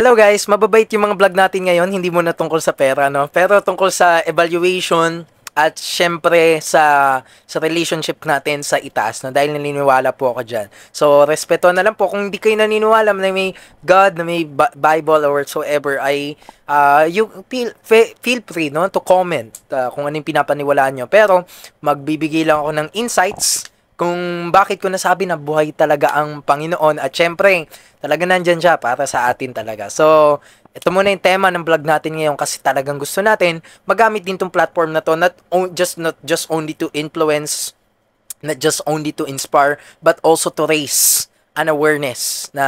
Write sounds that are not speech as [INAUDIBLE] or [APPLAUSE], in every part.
Hello guys, mababait yung mga vlog natin ngayon, hindi muna tungkol sa pera, no? Pero tungkol sa evaluation at syempre sa, sa relationship natin sa itaas, no? Dahil naniniwala po ako dyan. So, respeto na lang po. Kung hindi kayo naniniwala na may God, na may Bible or whatsoever, ay uh, you feel, feel free, no? To comment uh, kung anong pinapaniwalaan nyo. Pero, magbibigay lang ako ng insights kung bakit ko nasabi na buhay talaga ang Panginoon at syempre, talaga nandyan siya para sa atin talaga. So, ito muna yung tema ng vlog natin ngayon kasi talagang gusto natin magamit din tong platform na to not on, just not just only to influence not just only to inspire but also to raise an awareness na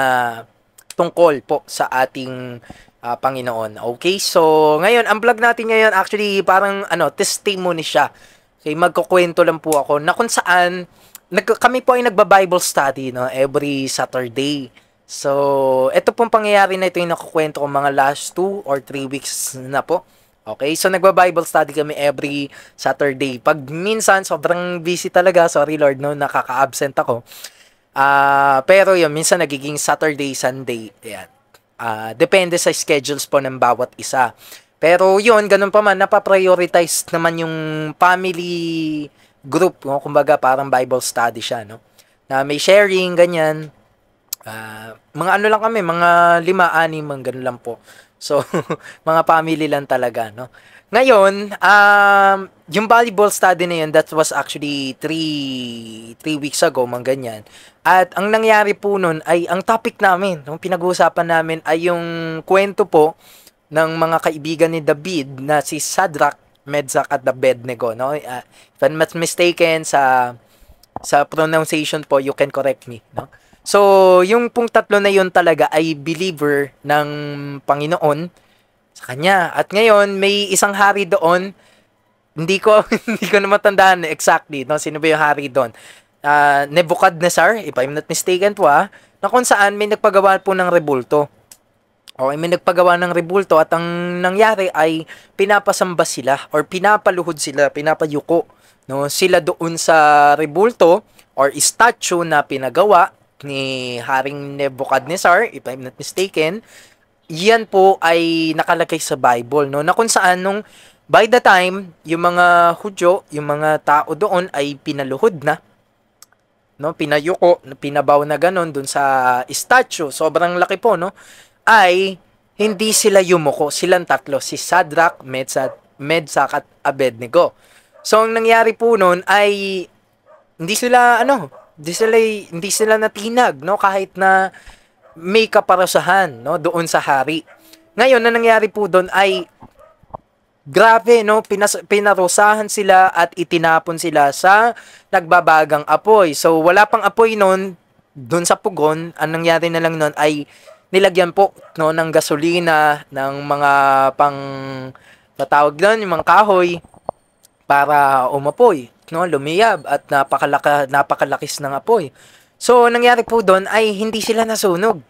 tungkol po sa ating uh, Panginoon. Okay? So ngayon ang vlog natin ngayon actually parang ano testimony siya. Okay, magkukwento lang po ako na kung saan nag, kami po ay nagba-Bible study no every Saturday. So, ito pong pangyayari na ito yung nakukwento ko mga last 2 or 3 weeks na po. Okay, so nagba-Bible study kami every Saturday. Pag minsan, sobrang busy talaga, sorry Lord, no, nakaka-absent ako. Uh, pero yun, minsan nagiging Saturday, Sunday, yan. Uh, ah, depende sa schedules po ng bawat isa. Pero yun, ganun pa man, napaprioritize naman yung family group, no? kumbaga parang Bible study siya, no? Na may sharing, ganyan. Uh, mga ano lang kami, mga lima, anim, mga ganun lang po. So, [LAUGHS] mga family lang talaga, no? Ngayon, um, yung volleyball study na yun, that was actually 3 3 weeks ago, mga ganyan. At ang nangyari po nun ay, ang topic namin, yung pinag-uusapan namin ay yung kwento po ng mga kaibigan ni David na si Sadrak Medzak at the Bednego, no? Uh, if I'm not mistaken, sa sa pronunciation po, you can correct me, no? So, yung pong tatlo na yun talaga ay believer ng Panginoon sa kanya. At ngayon, may isang hari doon, hindi ko [LAUGHS] hindi ko na matandaan exactly, no? Sino ba yung hari doon? Uh, Nebuchadnezzar, if I'm not mistaken po ah, na kung saan may nagpagawa po ng rebulto. Okay, may nagpagawa ng rebulto at ang nangyari ay pinapasamba sila or pinapaluhod sila, pinapayuko. No? Sila doon sa rebulto or statue na pinagawa ni Haring Nebuchadnezzar, if I'm not mistaken, yan po ay nakalagay sa Bible, no? Na kung saan nung by the time, yung mga Hudyo, yung mga tao doon ay pinaluhod na no pinayuko pinabaw na ganon dun sa statue sobrang laki po no ay hindi sila yumuko. Silang tatlo, si Sadrak, Medzad, Medzak at Abednego. So, ang nangyari po noon ay hindi sila, ano, hindi sila, hindi sila natinag, no? Kahit na may kaparusahan, no? Doon sa hari. Ngayon, na nangyari po doon ay Grabe, no? Pinas pinarusahan sila at itinapon sila sa nagbabagang apoy. So, wala pang apoy noon, doon sa pugon, ang nangyari na lang noon ay nilagyan po no ng gasolina ng mga pang tatawag doon yung mga kahoy para umapoy no lumiyab at napakalaka napakalakis ng apoy so nangyari po doon ay hindi sila nasunog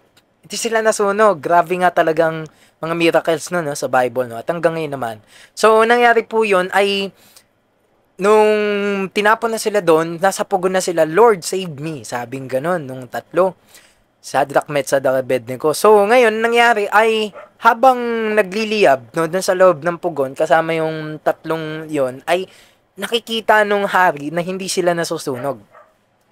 hindi sila nasunog grabe nga talagang mga miracles no, no sa Bible no at hanggang ngayon naman so nangyari po yon ay nung tinapon na sila doon nasa pugon na sila Lord save me sabing ganun nung tatlo Sadrach, Metzad, Abednego. So, ngayon, nangyari ay habang nagliliyab no, dun sa loob ng pugon, kasama yung tatlong yon ay nakikita nung hari na hindi sila nasusunog.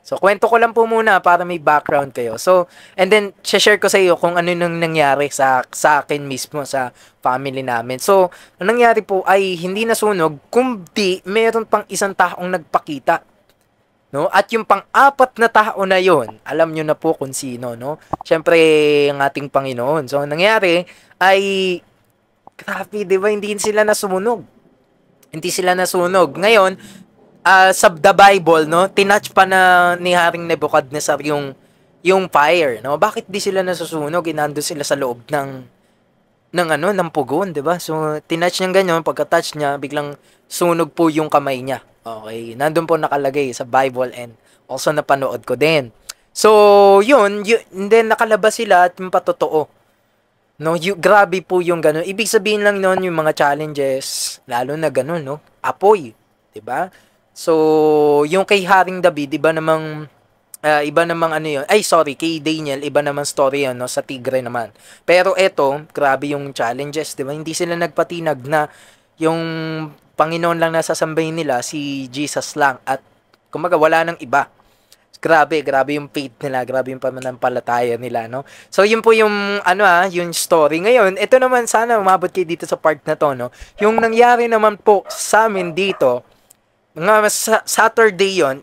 So, kwento ko lang po muna para may background kayo. So, and then, share ko sa iyo kung ano nang nangyari sa, sa akin mismo, sa family namin. So, ang nangyari po ay hindi nasunog, kundi meron pang isang taong nagpakita no? At yung pang-apat na tao na yon, alam niyo na po kung sino, no? Syempre, ang ating Panginoon. So, nangyari ay grabe, 'di ba? Hindi sila nasunog. Hindi sila nasunog. Ngayon, uh, ah, sa the Bible, no, tinatch pa na ni Haring Nebuchadnezzar yung yung fire, no? Bakit di sila nasusunog? Inando sila sa loob ng ng ano, ng pugon, 'di ba? So tinouch niya ganyan, pagka-touch niya, biglang sunog po yung kamay niya. Okay, nandun po nakalagay sa Bible and also napanood ko din. So, yun, yun then nakalabas sila at yung patotoo. No, you, grabe po yung ganun. Ibig sabihin lang noon yung mga challenges, lalo na ganun, no? Apoy, 'di ba? So, yung kay Haring David, 'di ba namang uh, iba namang ano yun. Ay, sorry, kay Daniel, iba naman story yun, no? Sa Tigre naman. Pero eto, grabe yung challenges, di ba? Hindi sila nagpatinag na yung Panginoon lang nasasambay nila, si Jesus lang. At, kumaga, wala nang iba. Grabe, grabe yung faith nila, grabe yung pamanampalataya nila, no? So, yun po yung, ano ah, yung story. Ngayon, ito naman, sana umabot kayo dito sa part na to, no? Yung nangyari naman po sa amin dito, nga, Saturday yon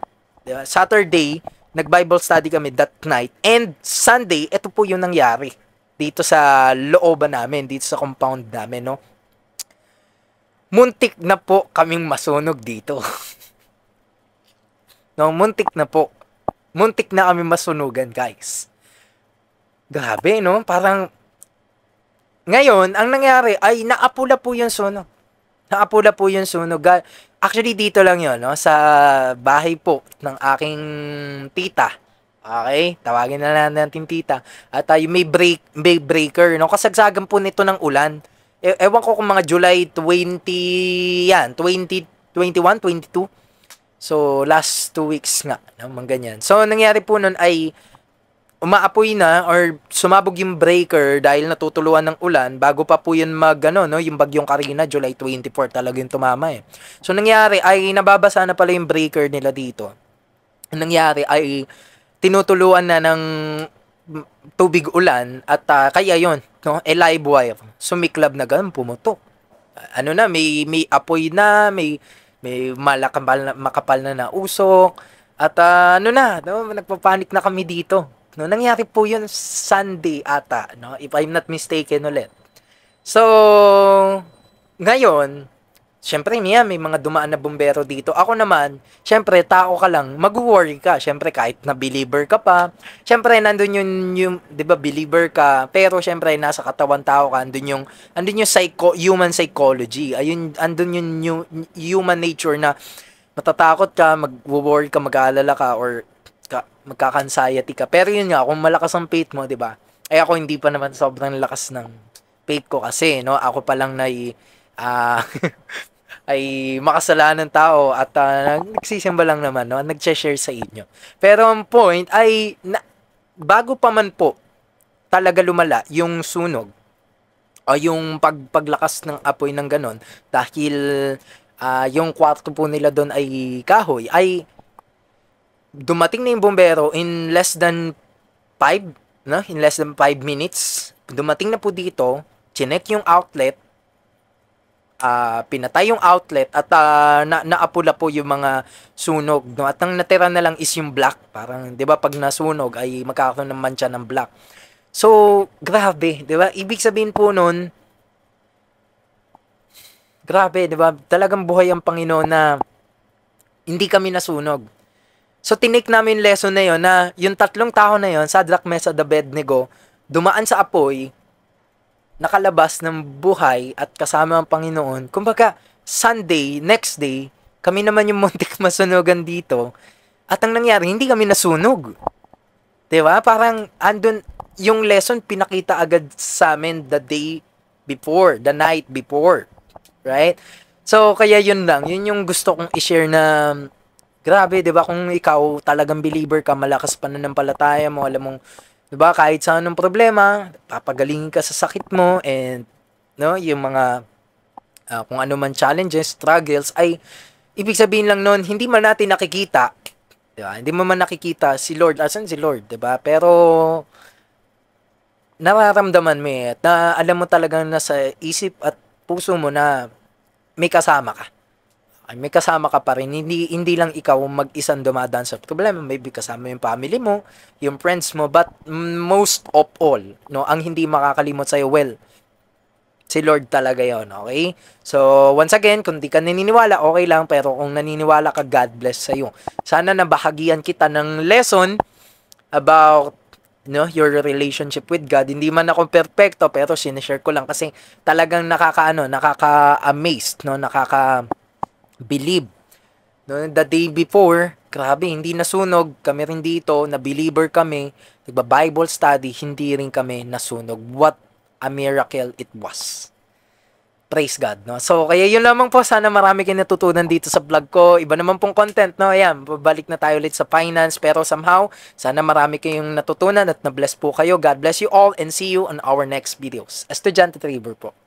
Saturday, nag-Bible study kami that night. And Sunday, ito po yung nangyari dito sa looban namin, dito sa compound namin, no? Muntik na po kaming masunog dito. [LAUGHS] no, muntik na po. Muntik na kami masunugan, guys. Grabe, no? Parang, ngayon, ang nangyari ay naapula po yung sunog. Naapula po yung sunog. Actually, dito lang yon no? Sa bahay po ng aking tita. Okay? Tawagin na lang natin tita. At uh, may, break, may breaker, no? Kasagsagan po nito ng ulan. E- ewan ko kung mga July 20, yan, 20, 21, 22. So, last two weeks nga, no? Mang ganyan. So, nangyari po nun ay umaapoy na or sumabog yung breaker dahil natutuluan ng ulan bago pa po yun mag ano, no, yung bagyong Karina July 24 talaga yung tumama eh. So nangyari ay nababasa na pala yung breaker nila dito. Nangyari ay tinutuluan na ng tubig ulan at uh, kaya yon no e live wire sumiklab na ganun pumutok ano na may may apoy na may may malakambal na makapal na na usok at uh, ano na no, nagpapanik na kami dito No, nangyari po yun Sunday ata, no? If I'm not mistaken ulit. So, ngayon, syempre niya, may mga dumaan na bumbero dito. Ako naman, syempre, tao ka lang, mag-worry ka. Syempre, kahit na believer ka pa. Syempre, nandun yung, yung di ba, believer ka. Pero, syempre, nasa katawan tao ka, andun yung, andun yung psycho, human psychology. Ayun, andun yung, yung human nature na matatakot ka, mag-worry ka, mag-aalala ka, or ka, magkaka-anxiety ka. Pero yun nga, kung malakas ang faith mo, di ba? Eh ako hindi pa naman sobrang lakas ng faith ko kasi, no? Ako pa lang na i, uh, ay makasalanan tao at uh, nagsisimba lang naman, no? Nag-share sa inyo. Pero ang point ay, na, bago pa man po talaga lumala yung sunog o yung pagpaglakas ng apoy ng ganon dahil uh, yung kwarto po nila doon ay kahoy ay dumating na yung bombero in less than 5, no? in less than 5 minutes, dumating na po dito, chinek yung outlet, uh, pinatay yung outlet at uh, na naapula po yung mga sunog. No? At ang natira na lang is yung black. Parang, di ba, pag nasunog ay magkakaroon ng mancha ng black. So, grabe, di ba? Ibig sabihin po nun, grabe, di ba? Talagang buhay ang Panginoon na hindi kami nasunog. So tinake namin lesson na yon na yung tatlong tao na yon, Sadrak, Sadrach, Mesad, Abednego, dumaan sa apoy, nakalabas ng buhay at kasama ang Panginoon. Kumbaga, Sunday, next day, kami naman yung [LAUGHS] muntik masunugan dito. At ang nangyari, hindi kami nasunog. ba diba? Parang andun, yung lesson pinakita agad sa amin the day before, the night before. Right? So, kaya yun lang. Yun yung gusto kong i-share na Grabe, 'di ba? Kung ikaw talagang believer ka, malakas pananampalataya mo, alam mong 'di ba, kahit sa anong problema, papagalingin ka sa sakit mo and no, yung mga uh, kung ano man challenges, struggles ay ibig sabihin lang noon, hindi man natin nakikita, 'di ba? Hindi mo man nakikita si Lord, asan si Lord, 'di ba? Pero nararamdaman mo eh, at na alam mo talagang nasa isip at puso mo na may kasama ka ay may kasama ka pa rin. Hindi, hindi lang ikaw mag-isang dumadaan sa problema. Maybe kasama yung family mo, yung friends mo, but most of all, no, ang hindi makakalimot sa'yo, well, si Lord talaga yon okay? So, once again, kung di ka naniniwala, okay lang, pero kung naniniwala ka, God bless sa'yo. Sana nabahagian kita ng lesson about no, your relationship with God. Hindi man ako perfecto, pero sinishare ko lang kasi talagang nakakaano, nakaka-amazed, no, nakaka believe. No, the day before, grabe, hindi nasunog. Kami rin dito, na believer kami, nagba-Bible study, hindi rin kami nasunog. What a miracle it was. Praise God, no? So, kaya yun lamang po. Sana marami kayo natutunan dito sa vlog ko. Iba naman pong content, no? Ayan, babalik na tayo ulit sa finance. Pero somehow, sana marami kayong natutunan at na-bless po kayo. God bless you all and see you on our next videos. Estudyante Trevor po.